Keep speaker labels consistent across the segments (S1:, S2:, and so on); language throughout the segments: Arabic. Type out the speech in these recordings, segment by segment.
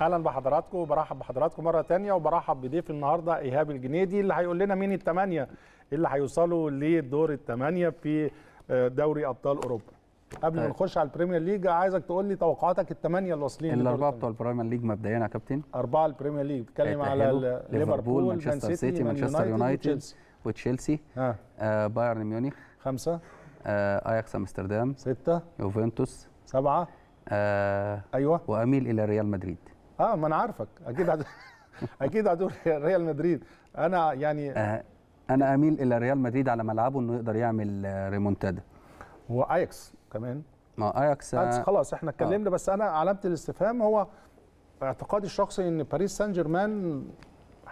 S1: اهلا بحضراتكم وبرحب بحضراتكم مره ثانيه وبرحب بضيف النهارده ايهاب الجنيدي اللي هيقول لنا مين الثمانيه اللي هيوصلوا لدور الثمانيه في آه، دوري ابطال اوروبا قبل ما طيب. نخش على البريمير ليج عايزك تقول لي توقعاتك الثمانيه اللي واصلين الاربعه بتوع
S2: البريمير ليج مبدئيا يا كابتن
S1: اربعه البريمير ليج
S2: بتكلم على ليفربول مانشستر سيتي مانشستر يونايتد وتشيلسي آه. آه بايرن ميونخ خمسه آه اياكس امستردام سته يوفنتوس سبعه آه ايوه واميل الى ريال مدريد اه ما انا عارفك اكيد اكيد هتقول ريال مدريد انا يعني آه انا اميل الى ريال مدريد على ملعبه انه يقدر يعمل آه، ريمونتادا واياكس كمان ما اياكس آه خلاص احنا اتكلمنا
S1: آه. بس انا علامه الاستفهام هو اعتقادي الشخصي ان باريس سان جيرمان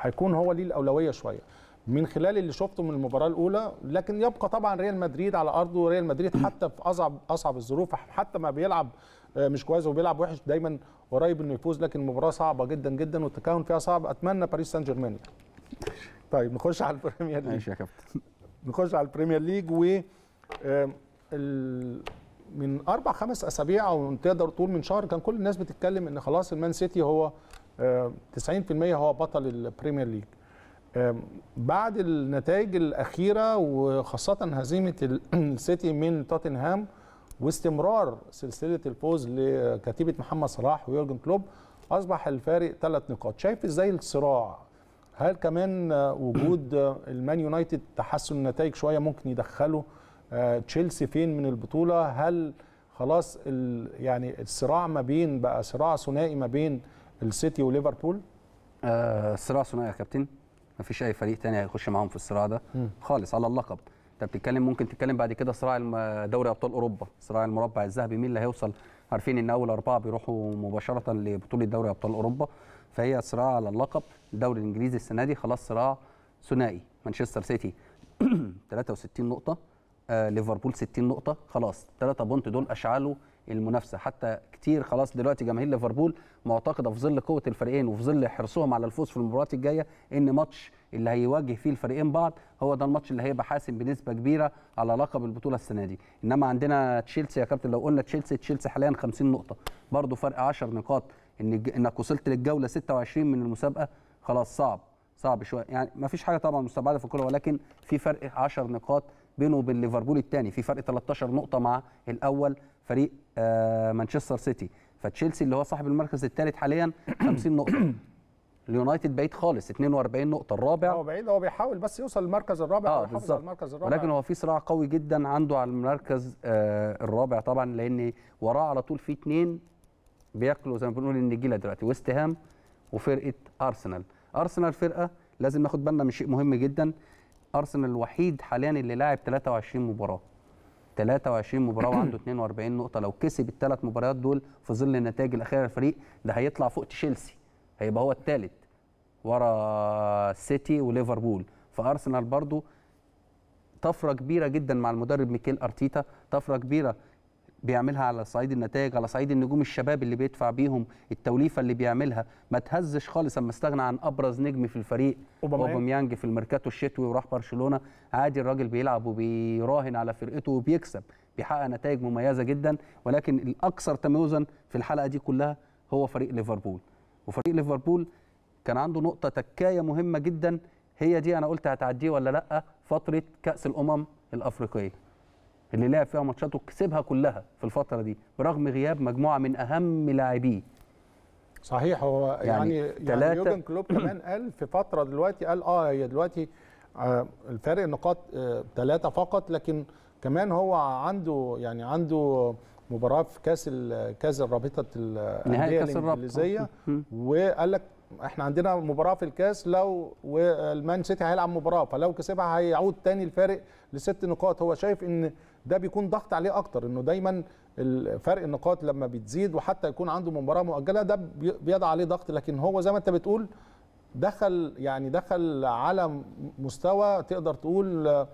S1: هيكون هو ليه الاولويه شويه من خلال اللي شفته من المباراه الاولى لكن يبقى طبعا ريال مدريد على ارضه ريال مدريد حتى في اصعب اصعب الظروف حتى ما بيلعب آه، مش كويس وبيلعب وحش دايما قريب انه يفوز لكن المباراه صعبه جدا جدا والتكون فيها صعب اتمنى باريس سان جيرمان طيب نخش على البريمير ليج ماشي يا كابتن نخش على البريمير ليج و آه، من اربع خمس اسابيع او تقدر تقول من شهر كان كل الناس بتتكلم ان خلاص المان سيتي هو 90% آه، هو بطل البريمير ليج بعد النتائج الأخيرة وخاصة هزيمة السيتي من توتنهام واستمرار سلسلة الفوز لكتيبة محمد صلاح ويورجن كلوب أصبح الفارق ثلاث نقاط شايف إزاي الصراع هل كمان وجود المان يونايتد تحسن النتائج شوية ممكن يدخله آه، تشيلسي فين من البطولة هل خلاص
S2: يعني الصراع ما بين بقى صراع ثنائي ما بين السيتي وليفربول آه صراع ثنائي يا كابتن ما فيش اي فريق تاني هيخش معاهم في الصراع ده م. خالص على اللقب انت بتتكلم ممكن تتكلم بعد كده صراع دوري ابطال اوروبا صراع المربع الذهبي مين اللي هيوصل عارفين ان اول اربعه بيروحوا مباشره لبطوله دوري ابطال اوروبا فهي صراع على اللقب الدوري الانجليزي السنه دي خلاص صراع ثنائي مانشستر سيتي 63 نقطه آه، ليفربول 60 نقطه خلاص 3 بونت دول اشعلوا المنافسه حتى كتير خلاص دلوقتي جماهير ليفربول معتقده في ظل قوه الفريقين وفي ظل حرصهم على الفوز في المباريات الجايه ان ماتش اللي هيواجه فيه الفريقين بعض هو ده الماتش اللي هيبقى حاسم بنسبه كبيره على لقب البطوله السنه دي انما عندنا تشيلسي يا كابتن لو قلنا تشيلسي تشيلسي حاليا 50 نقطه برضه فرق 10 نقاط إن انك وصلت للجوله 26 من المسابقه خلاص صعب صعب شويه يعني ما فيش حاجه طبعا مستبعده في الكوره ولكن في فرق 10 نقاط بينه وبين ليفربول الثاني في فرق 13 نقطه مع الاول فريق آه، مانشستر سيتي فتشيلسي اللي هو صاحب المركز الثالث حاليا 50 نقطه اليونايتد بعيد خالص 42 نقطه الرابع هو بعيد هو بيحاول بس يوصل للمركز الرابع اه بالظبط
S1: المركز الرابع ولكن
S2: هو في صراع قوي جدا عنده على المركز آه الرابع طبعا لان وراه على طول في اثنين بياكلوا زي ما بنقول النجيله دلوقتي ويست هام وفرقه ارسنال ارسنال فرقه لازم ناخد بالنا من شيء مهم جدا ارسنال الوحيد حاليا اللي لاعب 23 مباراه 23 مباراه وعنده 42 نقطه لو كسب الثلاث مباريات دول في ظل النتائج الاخيره للفريق ده هيطلع فوق تشيلسي هيبقى هو الثالث ورا سيتي وليفربول فارسنال برضو طفره كبيره جدا مع المدرب ميكيل ارتيتا طفره كبيره بيعملها على صعيد النتائج على صعيد النجوم الشباب اللي بيدفع بيهم التوليفه اللي بيعملها ما تهزش خالص اما استغنى عن ابرز نجم في الفريق اوباميانج في الميركاتو الشتوي وراح برشلونه عادي الراجل بيلعب وبيراهن على فرقته وبيكسب بيحقق نتائج مميزه جدا ولكن الاكثر تميزا في الحلقه دي كلها هو فريق ليفربول وفريق ليفربول كان عنده نقطه تكايه مهمه جدا هي دي انا قلت هتعديه ولا لا فتره كاس الامم الافريقيه اللي لعب فيها ماتشاته كسبها كلها في الفتره دي برغم غياب مجموعه من اهم لاعبيه صحيح هو يعني يعني, يعني يوجن كلوب كمان
S1: قال في فتره دلوقتي قال اه هي دلوقتي آه، الفارق نقاط ثلاثه آه، فقط لكن كمان هو عنده يعني عنده مباراه في كاس كاس رابطه الانديه الانجليزيه وقال لك احنا عندنا مباراه في الكاس لو والمان سيتي هيلعب مباراه فلو كسبها هيعود تاني الفارق لست نقاط هو شايف ان ده بيكون ضغط عليه اكتر انه دايما فرق النقاط لما بتزيد وحتى يكون عنده مباراه مؤجله ده بيضع عليه ضغط لكن هو زي ما انت بتقول دخل يعني دخل على مستوى تقدر تقول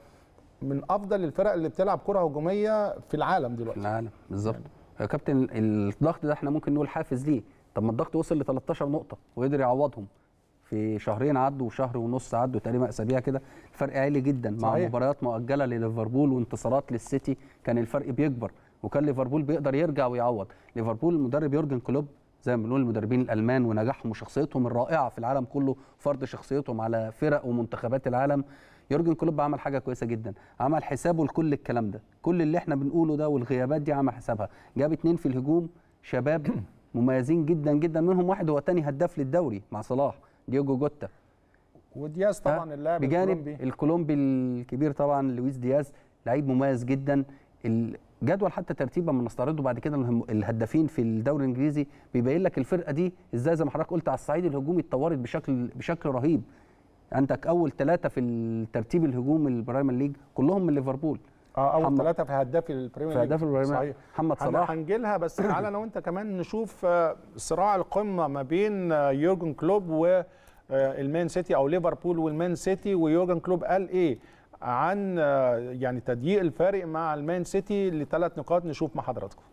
S2: من افضل الفرق اللي بتلعب كره هجوميه في العالم دلوقتي في العالم بالظبط يعني. يا كابتن الضغط ده احنا ممكن نقول حافز ليه طب ما الضغط وصل ل 13 نقطه وقدر يعوضهم في شهرين عدوا وشهر ونص عدوا تقريبا اسابيع كده الفرق عالي جدا صحيح. مع مباريات مؤجله لليفربول وانتصارات للسيتي كان الفرق بيكبر وكان ليفربول بيقدر يرجع ويعوض ليفربول المدرب يورجن كلوب زي ما بنقول المدربين الالمان ونجاحهم وشخصيتهم الرائعه في العالم كله فرض شخصيتهم على فرق ومنتخبات العالم يورجن كلوب عمل حاجه كويسه جدا عمل حسابه لكل الكلام ده كل اللي احنا بنقوله ده والغيابات دي عمل حسابها جاب اتنين في الهجوم شباب مميزين جدا جدا منهم واحد هو تاني هداف للدوري مع صلاح ديوجو جوتا
S1: ودياز طبعا اللاعب بجانب الكولومبي.
S2: الكولومبي الكبير طبعا لويس دياز لعيب مميز جدا الجدول حتى ترتيبا ما نستعرضه بعد كده الهدافين في الدوري الانجليزي بيبين لك الفرقه دي ازاي زي ما حضرتك قلت على الصعيد الهجومي اتطورت بشكل بشكل رهيب عندك اول ثلاثه في الترتيب الهجومي البريمير ليج كلهم من ليفربول اه اول ثلاثه
S1: في هداف البريمير في هداف البريمير صحيح محمد صلاح هنجي لها بس تعالى انا وانت كمان نشوف آه، صراع القمه ما بين آه، يورجن كلوب والمان آه، سيتي او ليفربول والمان سيتي ويورجن كلوب قال ايه عن يعني تضييق الفارق مع المان سيتي لثلاث نقاط نشوف مع حضراتكم